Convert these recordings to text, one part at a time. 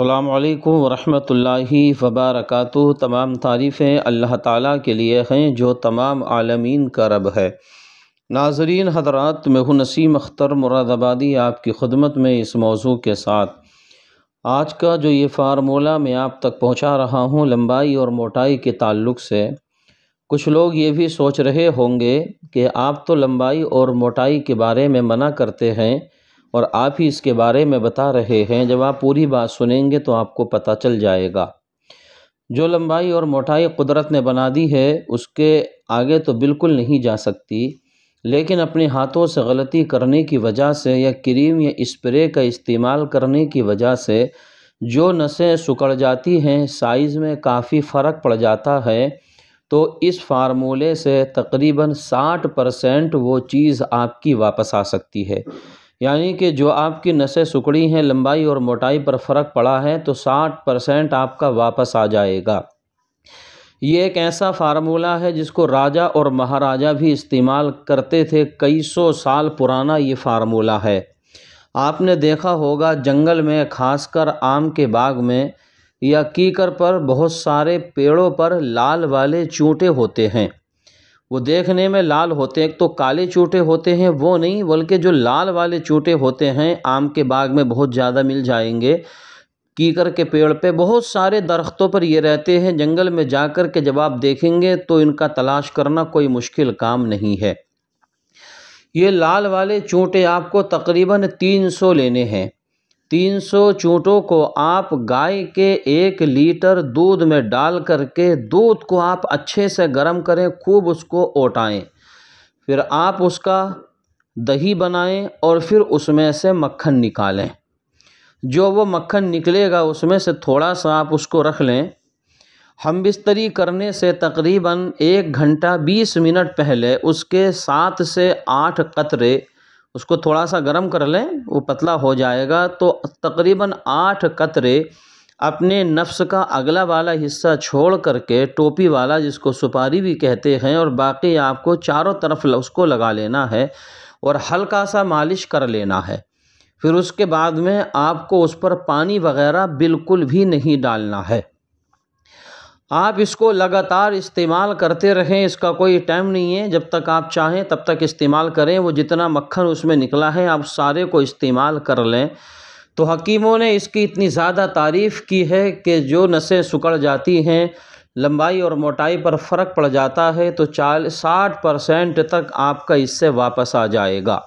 अल्लाम वरहमतुल्लाहि वबरकत तमाम तारीफ़ें अल्लाह ताला के लिए हैं जो तमाम आलमीन का रब है नाजरीन हजरात मैं हूँ नसीम अख्तर मुरादाबादी आपकी खदमत में इस मौजू के साथ आज का जो ये फार्मूला मैं आप तक पहुँचा रहा हूँ लंबाई और मोटाई के ताल्लुक से कुछ लोग ये भी सोच रहे होंगे कि आप तो लंबाई और मोटाई के बारे में मना करते हैं और आप ही इसके बारे में बता रहे हैं जब आप पूरी बात सुनेंगे तो आपको पता चल जाएगा जो लंबाई और मोटाई कुदरत ने बना दी है उसके आगे तो बिल्कुल नहीं जा सकती लेकिन अपने हाथों से गलती करने की वजह से या क्रीम या स्प्रे का इस्तेमाल करने की वजह से जो नसें सुकड़ जाती हैं साइज़ में काफ़ी फ़र्क पड़ जाता है तो इस फार्मूले से तकरीबन 60 परसेंट वो चीज़ आपकी वापस आ सकती है यानी कि जो आपकी नसें सुकड़ी हैं लंबाई और मोटाई पर फ़र्क पड़ा है तो साठ परसेंट आपका वापस आ जाएगा ये एक ऐसा फार्मूला है जिसको राजा और महाराजा भी इस्तेमाल करते थे कई सौ साल पुराना ये फार्मूला है आपने देखा होगा जंगल में खासकर आम के बाग में या कीकर पर बहुत सारे पेड़ों पर लाल वाले चूटे होते हैं वो देखने में लाल होते हैं एक तो काले चूटे होते हैं वो नहीं बल्कि जो लाल वाले चूटे होते हैं आम के बाग में बहुत ज़्यादा मिल जाएंगे कीकर के पेड़ पे बहुत सारे दरख्तों पर ये रहते हैं जंगल में जा कर के जब आप देखेंगे तो इनका तलाश करना कोई मुश्किल काम नहीं है ये लाल वाले चूटे आपको तकरीबन तीन सौ लेने हैं तीन सौ चूटों को आप गाय के एक लीटर दूध में डाल करके दूध को आप अच्छे से गर्म करें खूब उसको ओटाएँ फिर आप उसका दही बनाएं और फिर उसमें से मक्खन निकालें जो वो मक्खन निकलेगा उसमें से थोड़ा सा आप उसको रख लें हम बिस्तरी करने से तकरीबन एक घंटा बीस मिनट पहले उसके सात से आठ कतरे उसको थोड़ा सा गर्म कर लें वो पतला हो जाएगा तो तकरीबन आठ कतरे अपने नफ्स का अगला वाला हिस्सा छोड़ करके टोपी वाला जिसको सुपारी भी कहते हैं और बाकी आपको चारों तरफ उसको लगा लेना है और हल्का सा मालिश कर लेना है फिर उसके बाद में आपको उस पर पानी वगैरह बिल्कुल भी नहीं डालना है आप इसको लगातार इस्तेमाल करते रहें इसका कोई टाइम नहीं है जब तक आप चाहें तब तक इस्तेमाल करें वो जितना मक्खन उसमें निकला है आप सारे को इस्तेमाल कर लें तो हकीमों ने इसकी इतनी ज़्यादा तारीफ़ की है कि जो नसें सुकड़ जाती हैं लंबाई और मोटाई पर फ़र्क पड़ जाता है तो चाल साठ परसेंट तक आपका इससे वापस आ जाएगा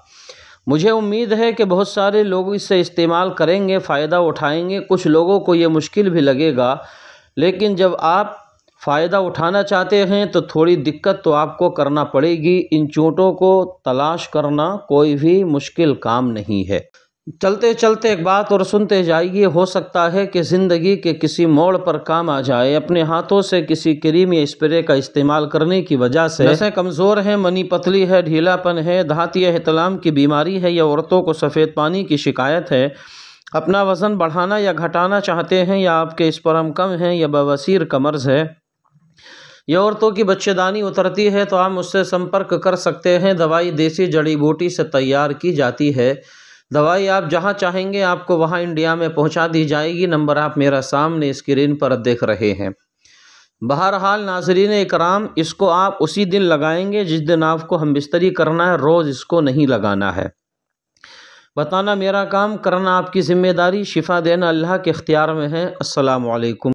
मुझे उम्मीद है कि बहुत सारे लोग इससे इस्तेमाल करेंगे फ़ायदा उठाएंगे कुछ लोगों को ये मुश्किल भी लगेगा लेकिन जब आप फ़ायदा उठाना चाहते हैं तो थोड़ी दिक्कत तो आपको करना पड़ेगी इन चोटों को तलाश करना कोई भी मुश्किल काम नहीं है चलते चलते एक बात और सुनते जाइए हो सकता है कि ज़िंदगी के किसी मोड़ पर काम आ जाए अपने हाथों से किसी क्रीम या स्प्रे का इस्तेमाल करने की वजह से ऐसे कमज़ोर है मनी पतली है ढीलापन है धाती एहतलाम की बीमारी है या औरतों को सफ़ेद पानी की शिकायत है अपना वज़न बढ़ाना या घटाना चाहते हैं या आपके इस पर हम कम हैं या बवसीर का मर्ज़ है या औरतों की बच्चेदानी उतरती है तो आप मुझसे संपर्क कर सकते हैं दवाई देसी जड़ी बूटी से तैयार की जाती है दवाई आप जहाँ चाहेंगे आपको वहाँ इंडिया में पहुँचा दी जाएगी नंबर आप मेरा सामने स्क्रीन पर देख रहे हैं बहरहाल नाजरीन इकराम इसको आप उसी दिन लगाएंगे जिस दिन आपको हम बिस्तरी करना है रोज़ इसको नहीं लगाना है बताना मेरा काम करना आपकी ज़िम्मेदारी शिफा देना अल्लाह के अख्तियार में है असलकुम